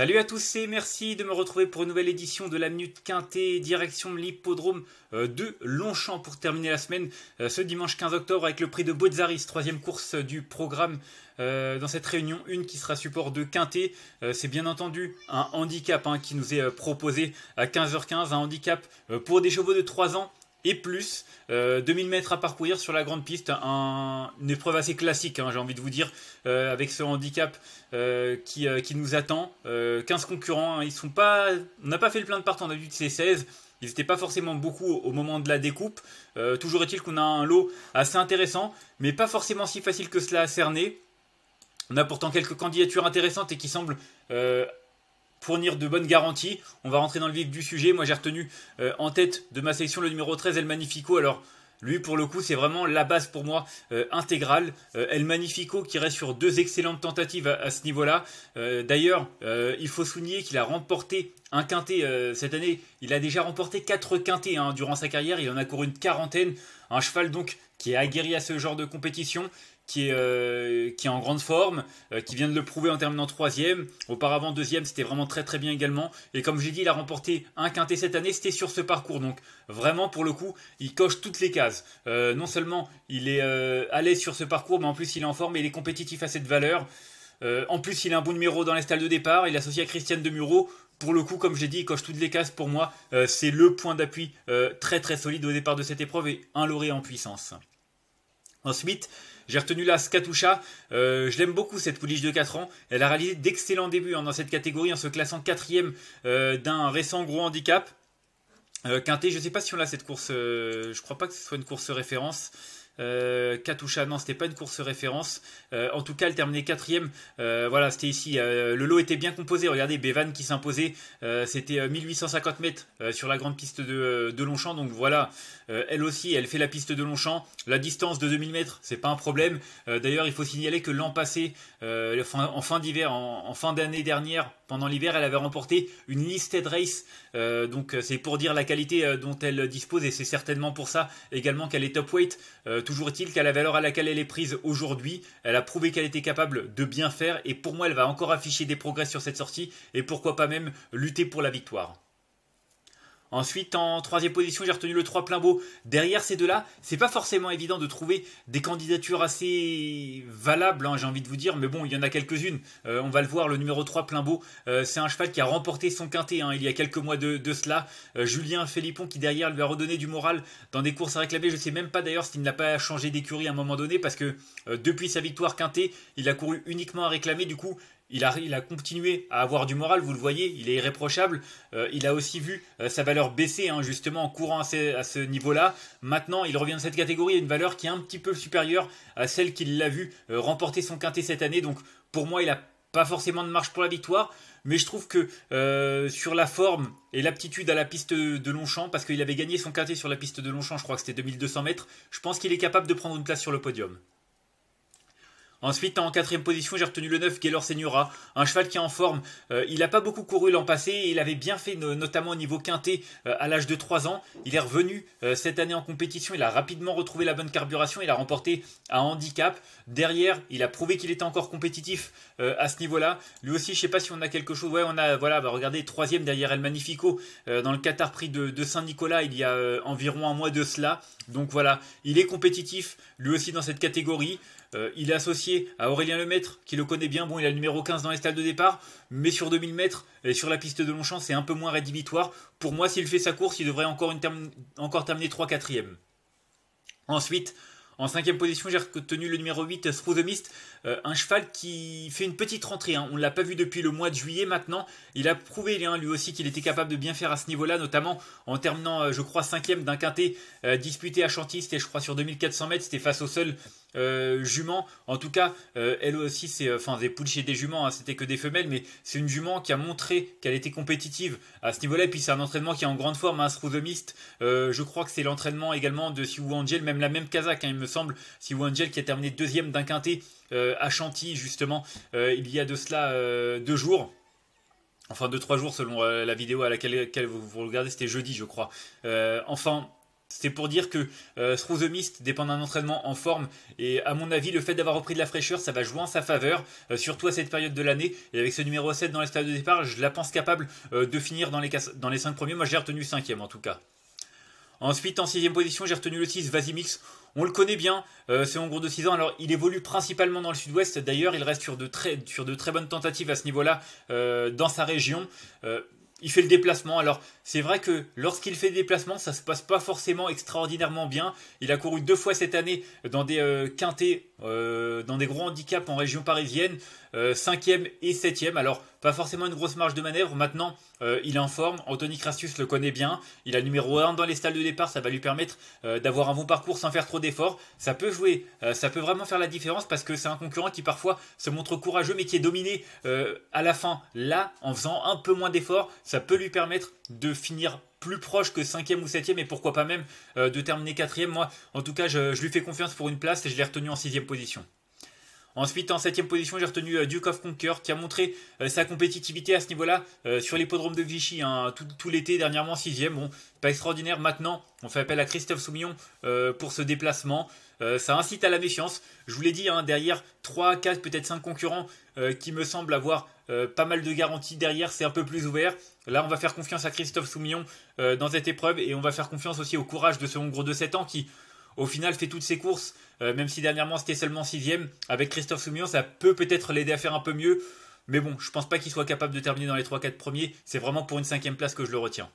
Salut à tous et merci de me retrouver pour une nouvelle édition de la Minute Quintée, direction l'hippodrome euh, de Longchamp pour terminer la semaine euh, ce dimanche 15 octobre avec le prix de Bozzaris, troisième course du programme euh, dans cette réunion une qui sera support de Quintée. C'est bien entendu un handicap hein, qui nous est proposé à 15h15, un handicap pour des chevaux de 3 ans et plus. 2000 euh, mètres à parcourir sur la grande piste, une épreuve assez classique, hein, j'ai envie de vous dire, euh, avec ce handicap euh, qui, nous attend. 15 concurrents, hein, ils sont pas, on n'a pas fait le plein de partants, en a vu que c'est 16. Ils n'étaient pas forcément beaucoup au moment de la découpe. toujours est-il qu'on a un lot assez intéressant, mais pas forcément si facile que cela à cerner. On a pourtant quelques candidatures intéressantes et qui semblent fournir de bonnes garanties. On va rentrer dans le vif du sujet. Moi, j'ai retenu euh, en tête de ma section le numéro 13, El Magnifico. Alors, lui, pour le coup, c'est vraiment la base pour moi euh, intégrale. Euh, El Magnifico qui reste sur deux excellentes tentatives à, ce niveau-là. D'ailleurs, il faut souligner qu'il a remporté un quintet cette année. Il a déjà remporté quatre quintets hein, durant sa carrière. Il en a couru une quarantaine. Un cheval donc qui est aguerri à ce genre de compétition qui est, euh, qui est en grande forme, euh, qui vient de le prouver en terminant troisième. Auparavant deuxième, c'était vraiment très très bien également. Et comme j'ai dit, il a remporté un quintet cette année, c'était sur ce parcours. Donc vraiment pour le coup, il coche toutes les cases. Euh, non seulement il est à l'aise sur ce parcours, mais en plus il est en forme et il est compétitif à cette valeur. en plus, il a un bon numéro dans les stalles de départ. Il est associé à Christiane Demuro. Pour le coup, comme j'ai dit, il coche toutes les cases. Pour moi, c'est le point d'appui très très solide au départ de cette épreuve et un lauréat en puissance. Ensuite, j'ai retenu la Skatusha. Euh, je l'aime beaucoup cette pouliche de 4 ans. Elle a réalisé d'excellents débuts hein, dans cette catégorie en se classant quatrième euh, d'un récent gros handicap. Euh, Quintet, je ne sais pas si on a cette course. Euh, je crois pas que ce soit une course référence. Euh, non, c'était pas une course référence. Euh, en tout cas, elle terminait quatrième. Euh, voilà, c'était ici. Euh, le lot était bien composé. Regardez, Bevan qui s'imposait. c'était 1850 mètres sur la grande piste de, Longchamp. Donc voilà, elle aussi, elle fait la piste de Longchamp. La distance de 2000 mètres, c'est pas un problème. D'ailleurs, il faut signaler que l'an passé, en fin d'hiver, en fin d'année dernière, pendant l'hiver, elle avait remporté une listed race, euh, donc euh, c'est pour dire la qualité euh, dont elle dispose et c'est certainement pour ça également qu'elle est top weight. toujours est-il qu'à la valeur à laquelle elle est prise aujourd'hui, elle a prouvé qu'elle était capable de bien faire et pour moi, elle va encore afficher des progrès sur cette sortie et pourquoi pas même lutter pour la victoire. Ensuite, en troisième position, j'ai retenu le 3 plein beau. Derrière ces deux-là, c'est pas forcément évident de trouver des candidatures assez valables, hein, j'ai envie de vous dire, mais bon, il y en a quelques-unes. Euh, on va le voir, le numéro 3 plein beau, euh, c'est un cheval qui a remporté son quintet hein, il y a quelques mois de, cela. Euh, Julien Félipon qui derrière lui a redonné du moral dans des courses à réclamer. Je sais même pas d'ailleurs s'il n'a pas changé d'écurie à un moment donné, parce que depuis sa victoire quintet, il a couru uniquement à réclamer. Du coup, il a, continué à avoir du moral, vous le voyez, il est irréprochable. Euh, il a aussi vu euh, sa valeur baisser, hein, justement, en courant à, ce niveau-là. Maintenant, il revient de cette catégorie à une valeur qui est un petit peu supérieure à celle qu'il l'a vu euh, remporter son quintet cette année. Donc, pour moi, il n'a pas forcément de marche pour la victoire, mais je trouve que sur la forme et l'aptitude à la piste de Longchamp, parce qu'il avait gagné son quintet sur la piste de Longchamp, je crois que c'était 2200 mètres, je pense qu'il est capable de prendre une place sur le podium. Ensuite, en quatrième position, j'ai retenu le 9, Gaylor Senora, un cheval qui est en forme. Euh, il n'a pas beaucoup couru l'an passé, il avait bien fait, notamment au niveau quintet, euh, à l'âge de 3 ans. Il est revenu euh, cette année en compétition, il a rapidement retrouvé la bonne carburation, il a remporté un handicap. Derrière, il a prouvé qu'il était encore compétitif à ce niveau-là. Lui aussi, je ne sais pas si on a quelque chose. Ouais, on a, voilà, bah, regardez, troisième derrière El Magnifico, dans le Qatar Prix de Saint-Nicolas, il y a environ un mois de cela. Donc voilà, il est compétitif, lui aussi dans cette catégorie. Euh, il est associé à Aurélien Lemaître, qui le connaît bien. Bon, il a le numéro 15 dans les stades de départ, mais sur 2000 mètres et sur la piste de Longchamp, c'est un peu moins rédhibitoire. Pour moi, s'il fait sa course, il devrait encore, terminer 3-4e. Ensuite, en cinquième position, j'ai retenu le numéro 8, Through euh, un cheval qui fait une petite rentrée. Hein. On ne l'a pas vu depuis le mois de juillet maintenant. Il a prouvé hein, lui aussi qu'il était capable de bien faire à ce niveau-là, notamment en terminant, euh, je crois, cinquième d'un quintet disputé à Chantiste. Et je crois sur 2400 mètres, c'était face au seul euh, jument. En tout cas, euh, elle aussi, c'est euh, enfin des pouliches et des juments, hein, c'était que des femelles, mais c'est une jument qui a montré qu'elle était compétitive à ce niveau-là. Et puis c'est un entraînement qui est en grande forme, un hein, Mist. je crois que c'est l'entraînement également de Siwoo Angel, même la même Kazakh, hein, il me semble. Siwoo Angel qui a terminé deuxième d'un quintet à Chantilly, justement, il y a de cela deux jours enfin deux trois jours selon la vidéo à laquelle, vous, regardez, c'était jeudi je crois. enfin, c'est pour dire que euh, Mist dépend d'un entraînement en forme et à mon avis le fait d'avoir repris de la fraîcheur ça va jouer en sa faveur, euh, surtout à cette période de l'année et avec ce numéro 7 dans les stades de départ je la pense capable euh, de finir dans les, dans 5 premiers, moi j'ai retenu 5ème en tout cas. Ensuite en 6 e position j'ai retenu le 6 Vasimix, on le connaît bien, euh, c'est en gros de 6 ans. Alors, il évolue principalement dans le sud-ouest. D'ailleurs, il reste sur de, très, bonnes tentatives à ce niveau-là dans sa région il fait le déplacement. Alors, c'est vrai que lorsqu'il fait le déplacement, ça se passe pas forcément extraordinairement bien. Il a couru deux fois cette année dans des euh, quintés, euh, dans des gros handicaps en région parisienne, 5 euh, cinquième et septième. Alors, pas forcément une grosse marge de manœuvre. Maintenant, euh, il est en forme. Anthony Crastus le connaît bien. Il a numéro 1 dans les stalles de départ. Ça va lui permettre euh, d'avoir un bon parcours sans faire trop d'efforts. Ça peut jouer. Euh, ça peut vraiment faire la différence parce que c'est un concurrent qui parfois se montre courageux mais qui est dominé à la fin. Là, en faisant un peu moins d'efforts, ça peut lui permettre de finir plus proche que 5e ou 7e et pourquoi pas même de terminer 4e. Moi, en tout cas, je, lui fais confiance pour une place et je l'ai retenu en 6e position. Ensuite, en 7 position, j'ai retenu euh, Duke of Conquer qui a montré euh, sa compétitivité à ce niveau-là euh, sur l'hippodrome de Vichy hein, tout, l'été, dernièrement 6 Bon, pas extraordinaire. Maintenant, on fait appel à Christophe Soumillon pour ce déplacement. ça incite à la méfiance. Je vous l'ai dit, hein, derrière 3, 4, peut-être 5 concurrents qui me semblent avoir pas mal de garanties derrière, c'est un peu plus ouvert. Là, on va faire confiance à Christophe Soumillon dans cette épreuve et on va faire confiance aussi au courage de ce hongrois de 7 ans qui, au final fait toutes ses courses, euh, même si dernièrement c'était seulement 6 Avec Christophe Soumillon, ça peut peut-être l'aider à faire un peu mieux. Mais bon, je pense pas qu'il soit capable de terminer dans les 3-4 premiers. C'est vraiment pour une cinquième place que je le retiens.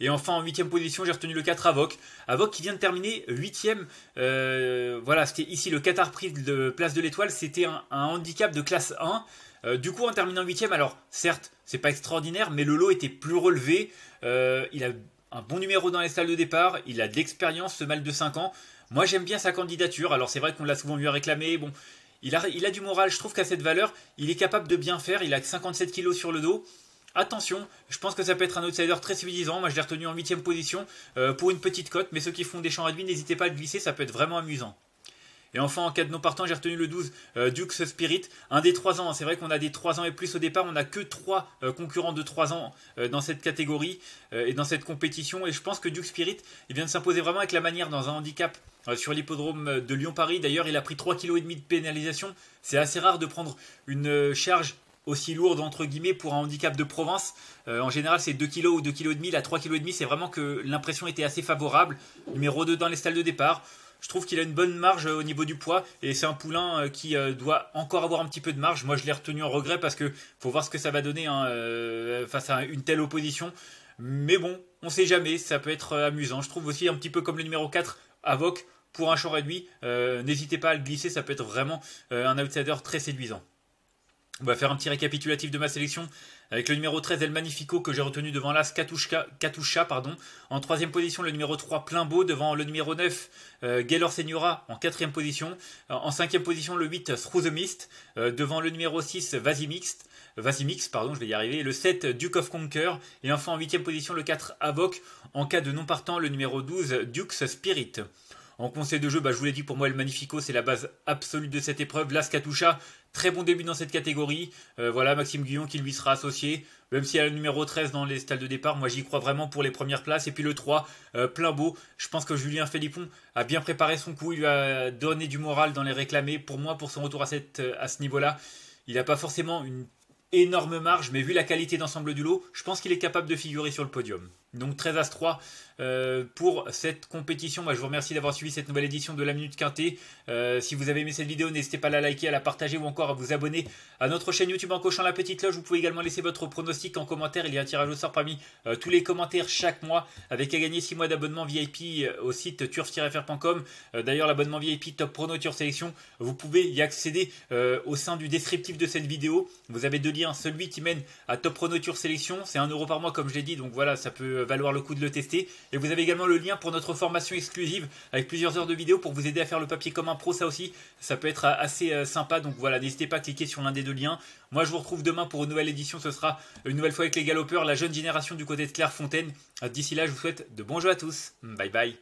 Et enfin, en huitième position, j'ai retenu le 4 Avoc. Avoc qui vient de terminer huitième. e voilà, c'était ici le Qatar Prix de Place de l'Étoile. C'était un, handicap de classe 1. Euh, du coup, en terminant huitième, alors certes, c'est pas extraordinaire, mais le lot était plus relevé. il a un bon numéro dans les salles de départ, il a de l'expérience ce mal de 5 ans. Moi j'aime bien sa candidature, alors c'est vrai qu'on l'a souvent vu réclamer, bon, il a, du moral, je trouve qu'à cette valeur, il est capable de bien faire, il a 57 kilos sur le dos. Attention, je pense que ça peut être un outsider très civilisant. Moi, je l'ai retenu en 8 position euh, pour une petite cote, mais ceux qui font des champs demi n'hésitez pas à le glisser, ça peut être vraiment amusant. Et enfin, en cas de non partant, j'ai retenu le 12, euh, Duke Spirit, un des 3 ans. C'est vrai qu'on a des 3 ans et plus au départ, on n'a que 3 euh, concurrents de 3 ans euh, dans cette catégorie et dans cette compétition. Et je pense que Duke Spirit, il vient de s'imposer vraiment avec la manière dans un handicap sur l'hippodrome de Lyon-Paris. D'ailleurs, il a pris 3,5 kg de pénalisation. C'est assez rare de prendre une charge aussi lourde entre guillemets pour un handicap de province. en général, c'est 2 kg ou 2 kg et demi. La 3 kg et demi, c'est vraiment que l'impression était assez favorable. Numéro 2 dans les stalles de départ. Je trouve qu'il a une bonne marge euh, au niveau du poids et c'est un poulain euh, qui euh, doit encore avoir un petit peu de marge. Moi, je l'ai retenu en regret parce que faut voir ce que ça va donner hein, face à une telle opposition. Mais bon, on ne sait jamais, ça peut être amusant. Je trouve aussi un petit peu comme le numéro 4, Avoc, pour un champ réduit. N'hésitez pas à le glisser, ça peut être vraiment un outsider très séduisant. On va faire un petit récapitulatif de ma sélection avec le numéro 13 El Magnifico que j'ai retenu devant l'As Katusha. Pardon. En troisième position, le numéro 3 Plein devant le numéro 9 euh, Gaylor Senora en quatrième position. Euh, en cinquième position, le 8 Through Mist devant le numéro 6 Vasimix. Vasimix, pardon, je vais y arriver. Le 7 Duke of Conquer. Et enfin en huitième position, le 4 Avoc. En cas de non partant, le numéro 12 Dukes Spirit. En conseil de jeu, bah, je vous l'ai dit, pour moi, le Magnifico, c'est la base absolue de cette épreuve. Las très bon début dans cette catégorie. Euh, voilà, Maxime Guillon qui lui sera associé. Même si a le numéro 13 dans les stalles de départ, moi j'y crois vraiment pour les premières places. Et puis le 3, euh, plein beau. Je pense que Julien Philippon a bien préparé son coup. Il lui a donné du moral dans les réclamés. Pour moi, pour son retour à, cette, euh, à ce niveau-là, il n'a pas forcément une énorme marge, mais vu la qualité d'ensemble du lot, je pense qu'il est capable de figurer sur le podium. Donc 13 As 3 euh, pour cette compétition. Bah, je vous remercie d'avoir suivi cette nouvelle édition de la Minute Quintée. Euh, si vous avez aimé cette vidéo, n'hésitez pas à la liker, à la partager ou encore à vous abonner à notre chaîne YouTube en cochant la petite loge. Vous pouvez également laisser votre pronostic en commentaire. Il y a un tirage au sort parmi euh, tous les commentaires chaque mois avec à gagner 6 mois d'abonnement VIP au site turf-fr.com. D'ailleurs, l'abonnement VIP Top Prono Turf Sélection, vous pouvez y accéder au sein du descriptif de cette vidéo. Vous avez deux liens. Celui qui mène à Top Prono Sélection, c'est 1€ par mois comme je l'ai dit. Donc voilà, ça peut euh, valoir le coup de le tester. Et vous avez également le lien pour notre formation exclusive avec plusieurs heures de vidéos pour vous aider à faire le papier comme un pro, ça aussi, ça peut être euh, assez euh, sympa. Donc voilà, n'hésitez pas à cliquer sur l'un des deux liens. Moi, je vous retrouve demain pour une nouvelle édition. Ce sera une nouvelle fois avec les galopeurs, la jeune génération du côté de Clairefontaine. D'ici là, je vous souhaite de bons jeux à tous. Bye bye.